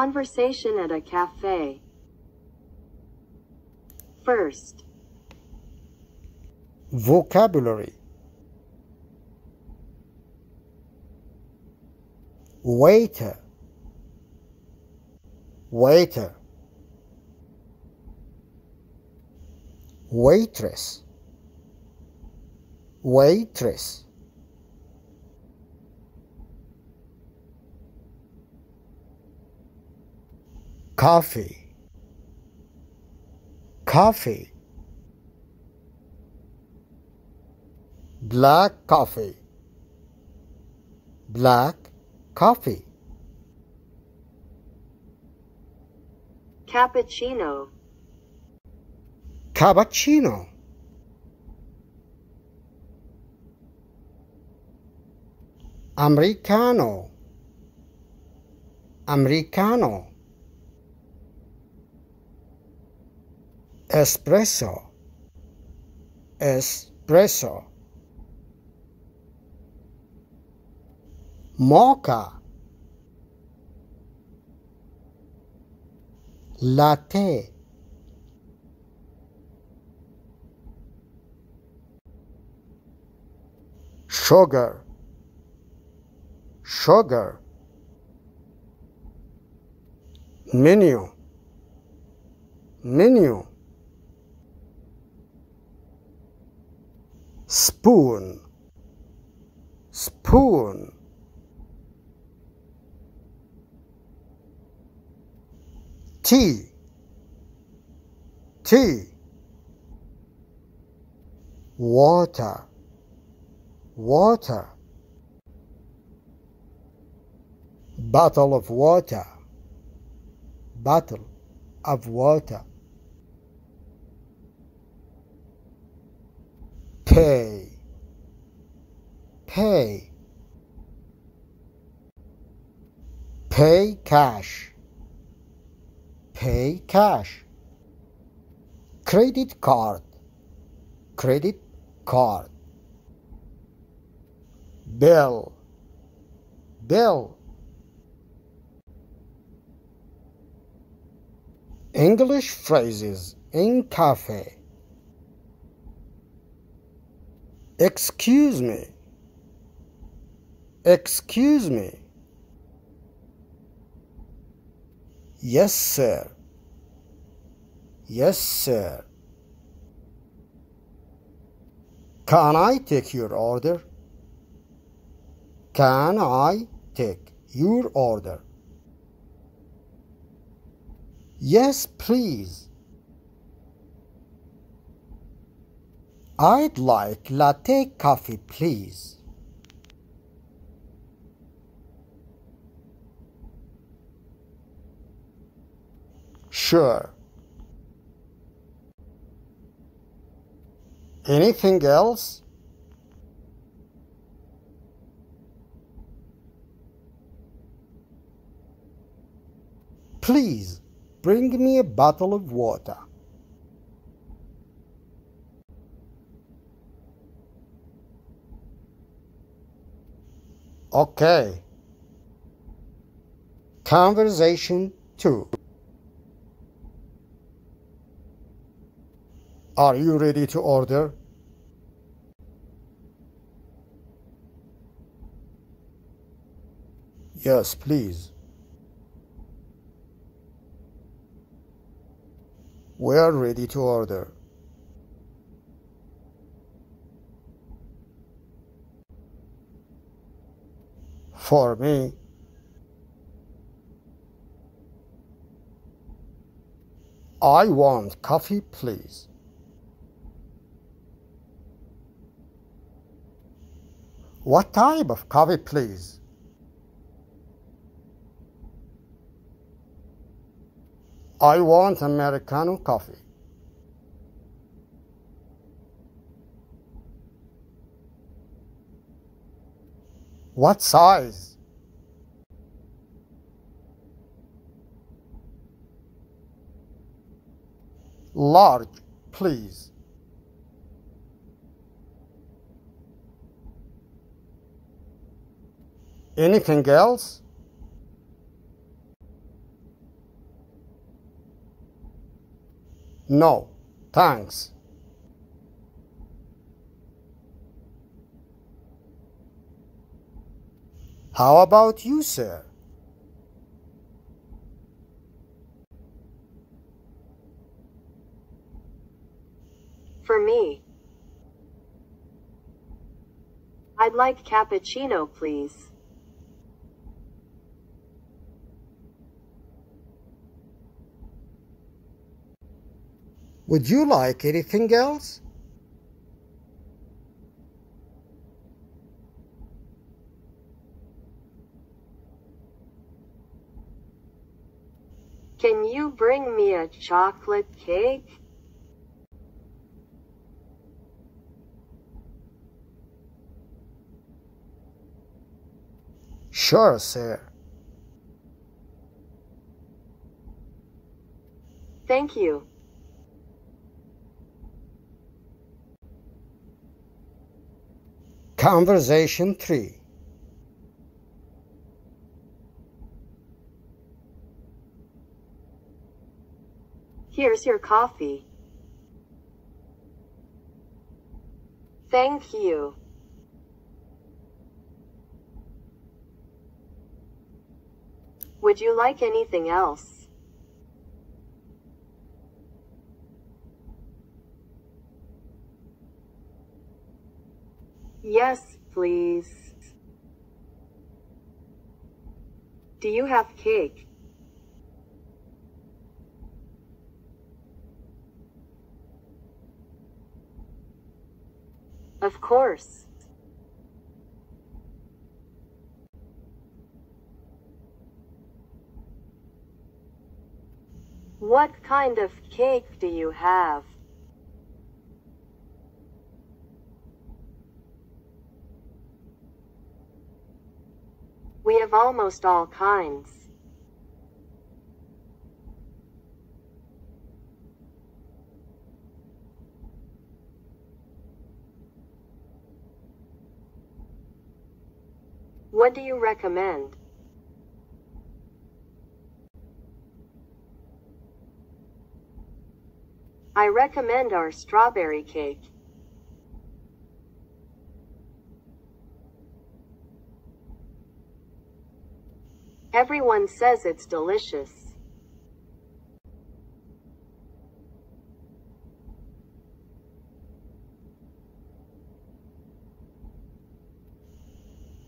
Conversation at a cafe. First. Vocabulary. Waiter. Waiter. Waitress. Waitress. coffee, coffee, black coffee, black coffee, cappuccino, cappuccino. Americano, Americano. espresso espresso mocha latte sugar sugar menu menu spoon spoon tea tea water water bottle of water bottle of water pay pay pay cash pay cash credit card credit card bill bill english phrases in cafe Excuse me. Excuse me. Yes, sir. Yes, sir. Can I take your order? Can I take your order? Yes, please. I'd like latte coffee, please. Sure. Anything else? Please bring me a bottle of water. Okay. Conversation 2. Are you ready to order? Yes, please. We are ready to order. for me. I want coffee, please. What type of coffee, please? I want Americano coffee. What size? Large, please. Anything else? No, thanks. How about you, sir? For me. I'd like cappuccino, please. Would you like anything else? bring me a chocolate cake? Sure, sir. Thank you. Conversation 3 Here's your coffee. Thank you. Would you like anything else? Yes, please. Do you have cake? Of course. What kind of cake do you have? We have almost all kinds. What do you recommend? I recommend our strawberry cake. Everyone says it's delicious.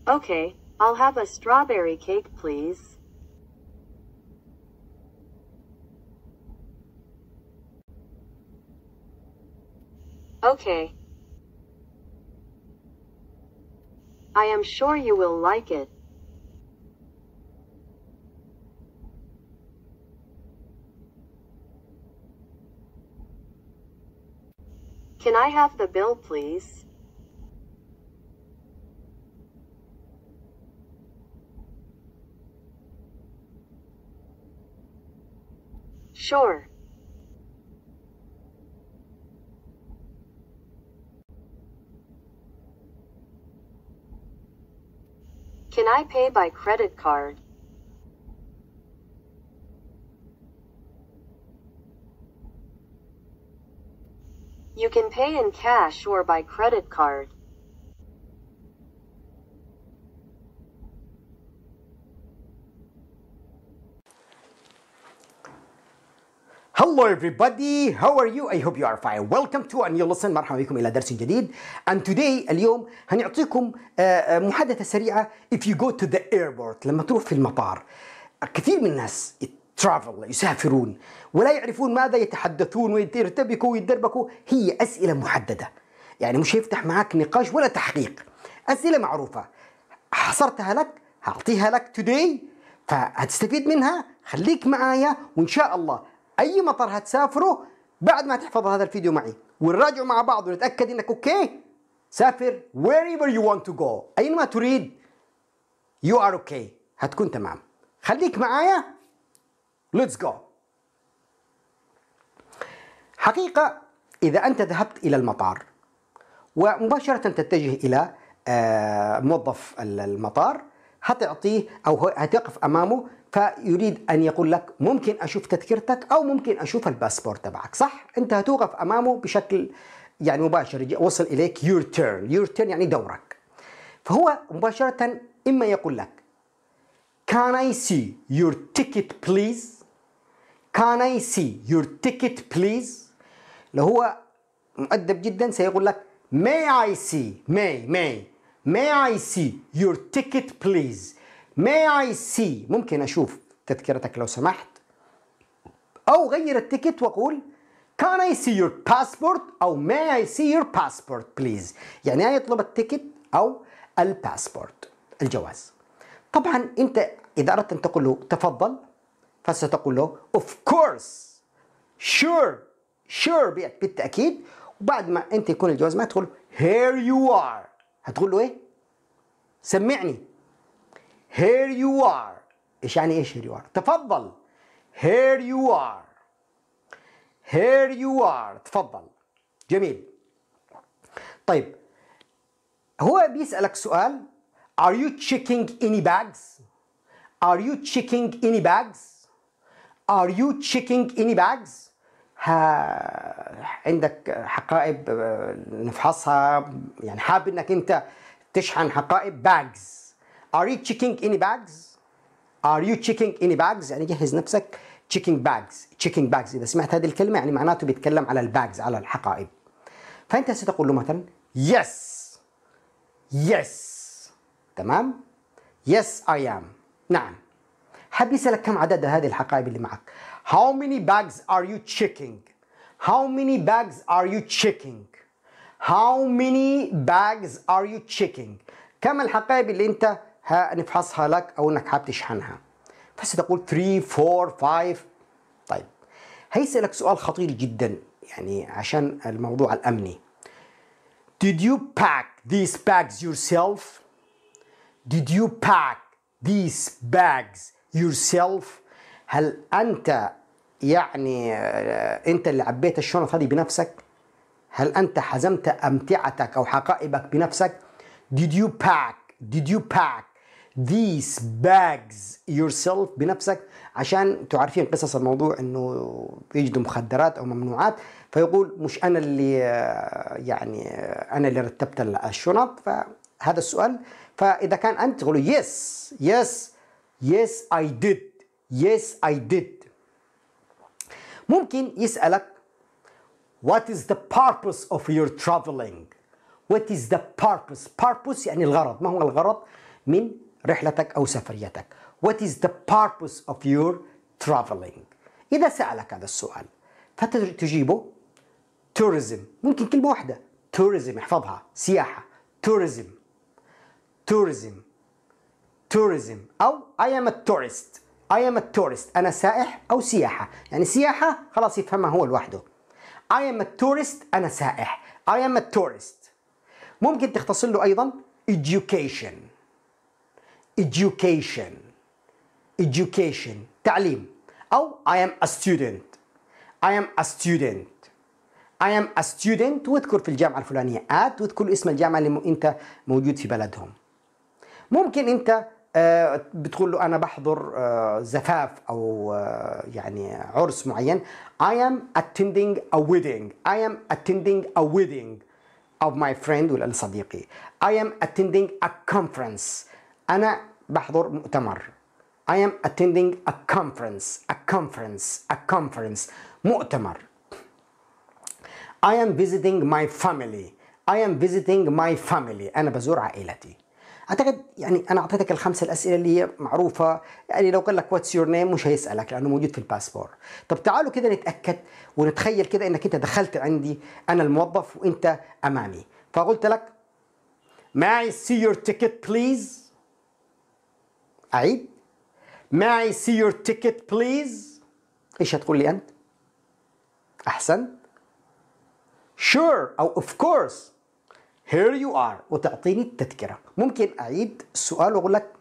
Okay, I'll have a strawberry cake, please. Okay. I am sure you will like it. Can I have the bill, please? Sure. Can I pay by credit card? You can pay in cash or by credit card. Hello everybody, how are you? I hope you are fine. Welcome to a new lesson. مرحبا بكم إلى درس جديد. And today اليوم هنعطيكم آه، آه، محادثة سريعة if you go to the airport لما تروح في المطار. كثير من الناس travel يسافرون ولا يعرفون ماذا يتحدثون ويرتبكوا ويدربكوا هي أسئلة محددة. يعني مش هيفتح معاك نقاش ولا تحقيق. أسئلة معروفة. حصرتها لك هعطيها لك today فهتستفيد منها خليك معايا وإن شاء الله اي مطار هتسافره بعد ما تحفظ هذا الفيديو معي ونراجعه مع بعض ونتاكد انك اوكي سافر wherever you want to go اينما تريد you are okay هتكون تمام خليك معايا let's go حقيقة إذا أنت ذهبت إلى المطار ومباشرة تتجه إلى آه، موظف المطار هتعطيه أو هتقف أمامه فيريد أن يقول لك ممكن أشوف تذكرتك أو ممكن أشوف الباسبور تبعك صح؟ أنت هتوقف أمامه بشكل يعني مباشر وصل إليك يور تيرن يور تيرن يعني دورك فهو مباشرة إما يقول لك كان اي سي يور تيكت بليز كان اي سي يور تيكت بليز لو هو مؤدب جدا سيقول لك May I see, may, may, may I see your ticket please? may I see ممكن أشوف تذكرتك لو سمحت أو غير التيكت وأقول Can I see your passport أو May I see your passport please يعني أنا يطلب التيكت أو الباسبورت الجواز طبعا أنت إذا أردت أن تقول له تفضل فستقول له of course sure sure بالتأكيد وبعد ما أنت يكون الجواز ما تقول here you are هتقول له إيه سمعني here you are ايش يعني ايش here you are تفضل here you are here you are تفضل جميل طيب هو بيسألك سؤال are you checking any bags are you checking any bags are you checking any bags ها عندك حقائب نفحصها يعني حابب انك انت تشحن حقائب bags Are you checking any bags? Are you checking any bags؟ يعني جهز نفسك checking bags checking bags إذا سمعت هذه الكلمة يعني معناته بيتكلم على الباجز على الحقائب فأنت ستقول له مثلا yes yes تمام yes I am نعم حاب يسألك كم عدد هذه الحقائب اللي معك How many bags are you checking? How many bags are you checking? How many bags are you checking? كم الحقائب اللي انت هنفحصها لك او انك حاب تشحنها فستقول تقول 3 4 5 طيب هيسالك سؤال خطير جدا يعني عشان الموضوع الامني Did you pack these bags yourself? Did you pack these bags yourself? هل انت يعني آه، انت اللي عبيت الشنط هذه بنفسك؟ هل انت حزمت امتعتك او حقائبك بنفسك؟ Did you pack? Did you pack these bags yourself بنفسك عشان تعرفين قصص الموضوع انه يجدوا مخدرات او ممنوعات فيقول مش انا اللي يعني انا اللي رتبت الشنط فهذا السؤال فاذا كان انت تقول يس يس يس اي ديد يس اي ديد ممكن يسالك What is the purpose of your traveling? What is the purpose? Purpose يعني الغرض، ما هو الغرض من رحلتك أو سفريتك What is the purpose of your traveling إذا سألك هذا السؤال فتجيبه tourism ممكن كلمة واحدة tourism احفظها سياحة tourism tourism tourism أو I am a tourist I am a tourist أنا سائح أو سياحة يعني سياحة خلاص يفهمها هو لوحده I am a tourist أنا سائح I am a tourist ممكن تختصر له أيضا education education education تعليم أو I am a student I am a student I am a student واذكر في الجامعة الفلانية at واذكر اسم الجامعة اللي أنت موجود في بلدهم ممكن أنت بتقول له أنا بحضر زفاف أو يعني عرس معين I am attending a wedding I am attending a wedding of my friend ولا صديقي I am attending a conference أنا بحضر مؤتمر I am attending a conference a conference a conference مؤتمر I am visiting my family I am visiting my family أنا بزور عائلتي اعتقد يعني انا اعطيتك الخمسه الاسئله اللي هي معروفه يعني لو قال لك واتس يور نيم مش هيسالك لانه موجود في الباسبور طب تعالوا كده نتاكد ونتخيل كده انك انت دخلت عندي انا الموظف وانت امامي فقلت لك may I see your ticket please أعيد معي سي يور تيكت بليز إيش هتقول لي أنت؟ أحسن شور sure أو أوف كورس هير يو ار وتعطيني التذكرة ممكن أعيد السؤال وأقول لك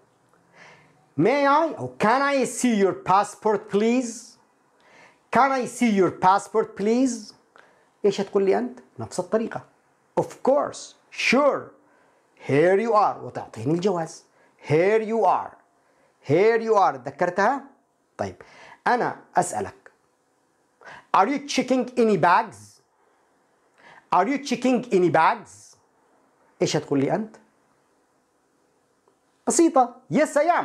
May I أو Can I see your passport please? Can I see your passport please? إيش هتقول لي أنت؟ نفس الطريقة Of course Sure Here you are وتعطيني الجواز Here you are here you are ذكرتها. طيب أنا أسألك Are you checking any bags? Are you checking any bags? إيش هتقول لي أنت؟ بسيطة Yes I am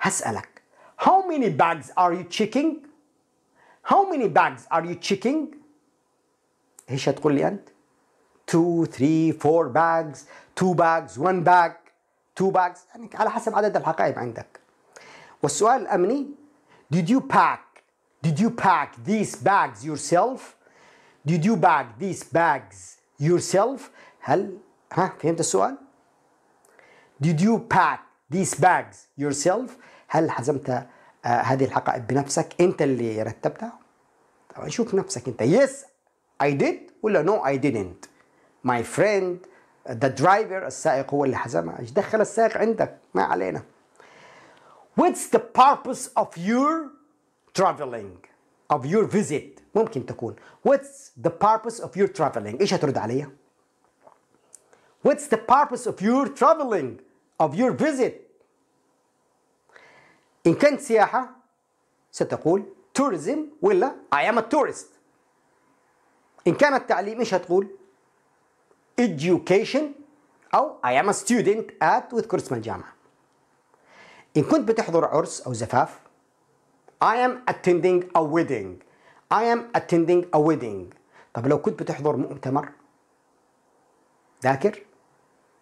هسألك How many bags are you checking? How many bags are you checking? إيش هتقول لي أنت؟ three, four bags 2 bags 1 bag تو bags يعني على حسب عدد الحقائب عندك والسؤال الأمني did you pack did you pack these bags yourself did you pack these bags yourself هل ها فهمت السؤال did you pack these bags yourself هل حزمت آه هذه الحقائب بنفسك انت اللي رتبتها طبعا شوف نفسك انت yes I did ولا no I didn't my friend ذا درايفر السائق هو اللي حزمها ايش دخل السائق عندك ما علينا What's the purpose of your traveling of your visit ممكن تكون What's the purpose of your traveling ايش هترد عليا What's the purpose of your traveling of your visit إن كانت سياحة ستقول tourism ولا I am a tourist إن كانت تعليم إيش هتقول education أو I am a student at واذكر اسم الجامعة. إن كنت بتحضر عرس أو زفاف I am attending a wedding I am attending a wedding طب لو كنت بتحضر مؤتمر ذاكر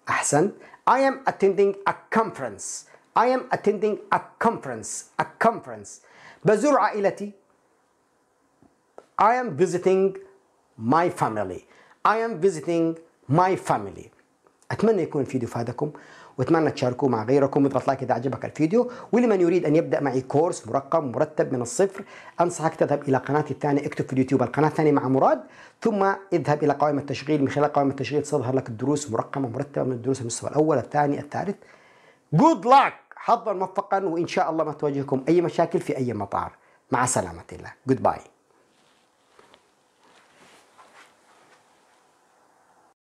أحسنت I am attending a conference I am attending a conference a conference بزور عائلتي I am visiting my family I am visiting ماي فاميلي اتمنى يكون الفيديو فادكم واتمنى تشاركوه مع غيركم واضغط لايك اذا عجبك الفيديو ولمن يريد ان يبدا معي كورس مرقم مرتب من الصفر انصحك تذهب الى قناتي الثانيه اكتب في اليوتيوب القناه الثانيه مع مراد ثم اذهب الى قوائم التشغيل من خلال قوائم التشغيل تظهر لك الدروس مرقمه مرتبه من الدروس المستوى الاول الثاني الثالث جود لك حظا موفقا وان شاء الله ما تواجهكم اي مشاكل في اي مطار مع سلامه الله جود باي